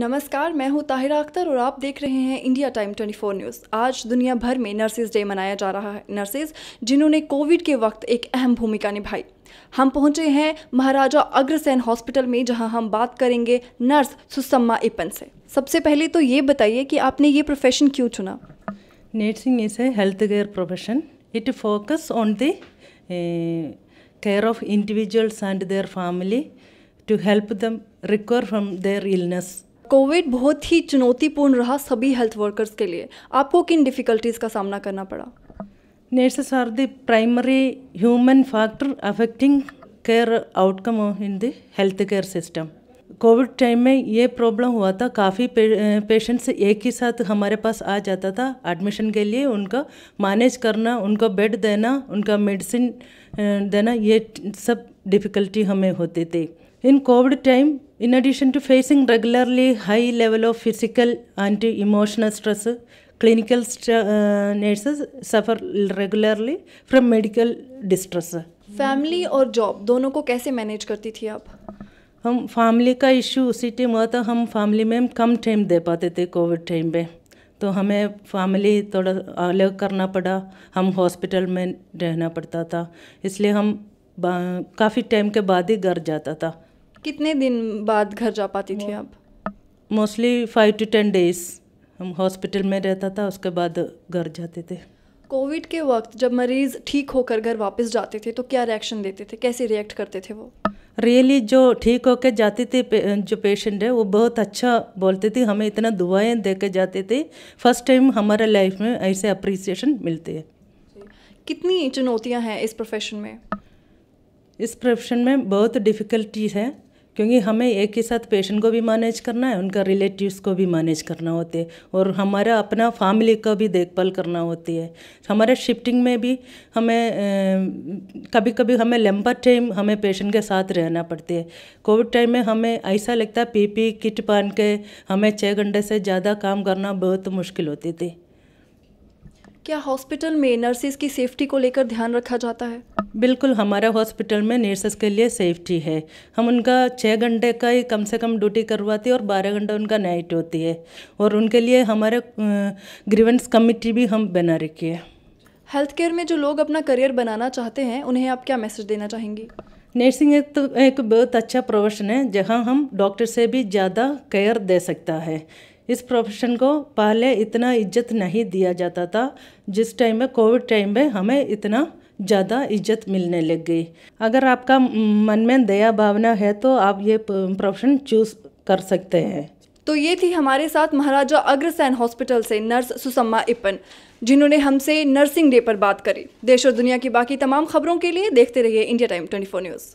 नमस्कार मैं हूं ताहिरा अख्तर और आप देख रहे हैं इंडिया टाइम 24 न्यूज़ आज दुनिया भर में नर्सेज डे मनाया जा रहा है नर्सेज जिन्होंने कोविड के वक्त एक अहम भूमिका निभाई हम पहुंचे हैं महाराजा अग्रसेन हॉस्पिटल में जहां हम बात करेंगे नर्स सुसम्मा इपन से सबसे पहले तो ये बताइए कि आपने ये प्रोफेशन क्यों चुना nursing is a health care profession it focus on the care of individuals and their family to help them recover from their illness Covid बहुत ही चुनौतीपूर्ण रहा सभी हेल्थ वर्कर्स के लिए आपको किन डिफ़िकल्टीज़ का सामना करना पड़ा are the primary human factor affecting care outcome in the health care system Covid time में ये प्रॉब्लम हुआ था काफ़ी पे, पेशेंट्स एक ही साथ हमारे पास आ जाता था एडमिशन के लिए उनका मैनेज करना उनका बेड देना उनका मेडिसिन देना ये सब डिफ़िकल्टी हमें होती थी In COVID time, in addition to facing regularly high level of physical and emotional stress, clinical uh, nurses suffer regularly from medical distress. Family और जॉब दोनों को कैसे मैनेज करती थी आप हम फैमिली का इशू उसी टाइम हुआ था हम फैमिली में कम टाइम दे पाते थे कोविड टाइम पे तो हमें फैमिली थोड़ा अलग करना पड़ा हम हॉस्पिटल में रहना पड़ता था इसलिए हम काफ़ी टाइम के बाद ही घर जाता था कितने दिन बाद घर जा पाती थी आप mostly five to ten days हम हॉस्पिटल में रहता था उसके बाद घर जाते थे कोविड के वक्त जब मरीज़ ठीक होकर घर वापस जाते थे तो क्या रिएक्शन देते थे कैसे रिएक्ट करते थे वो रियली really, जो ठीक होकर जाते थे जो पेशेंट है वो बहुत अच्छा बोलते थे हमें इतना दुआएं दे के जाते थे फर्स्ट टाइम हमारे लाइफ में ऐसे अप्रिसिएशन मिलते हैं कितनी चुनौतियां हैं इस प्रोफेशन में इस प्रोफेशन में बहुत डिफ़िकल्टी है क्योंकि हमें एक ही साथ पेशेंट को भी मैनेज करना है उनका रिलेटिव्स को भी मैनेज करना होते है और हमारा अपना फैमिली का भी देखभाल करना होती है हमारे शिफ्टिंग में भी हमें कभी कभी हमें लंबा टाइम हमें पेशेंट के साथ रहना पड़ती है कोविड टाइम में हमें ऐसा लगता है पीपी किट पहन के हमें छः घंटे से ज़्यादा काम करना बहुत मुश्किल होती थी क्या हॉस्पिटल में नर्सेज की सेफ्टी को लेकर ध्यान रखा जाता है बिल्कुल हमारे हॉस्पिटल में नर्सेस के लिए सेफ्टी है हम उनका छः घंटे का ही कम से कम ड्यूटी करवाते हैं और बारह घंटे उनका नाइट होती है और उनके लिए हमारे ग्रीवेंस कमिटी भी हम बना रखी है हेल्थ केयर में जो लोग अपना करियर बनाना चाहते हैं उन्हें आप क्या मैसेज देना चाहेंगी नर्सिंग एक तो एक बहुत अच्छा प्रोफेशन है जहाँ हम डॉक्टर से भी ज़्यादा केयर दे सकता है इस प्रोफेशन को पहले इतना इज्जत नहीं दिया जाता था जिस टाइम में कोविड टाइम में हमें इतना ज़्यादा इज्जत मिलने लग गई अगर आपका मन में दया भावना है तो आप ये प्रोफेशन चूज कर सकते हैं तो ये थी हमारे साथ महाराजा अग्रसेन हॉस्पिटल से नर्स सुसम्मा इपन जिन्होंने हमसे नर्सिंग डे पर बात करी देश और दुनिया की बाकी तमाम खबरों के लिए देखते रहिए इंडिया टाइम ट्वेंटी न्यूज़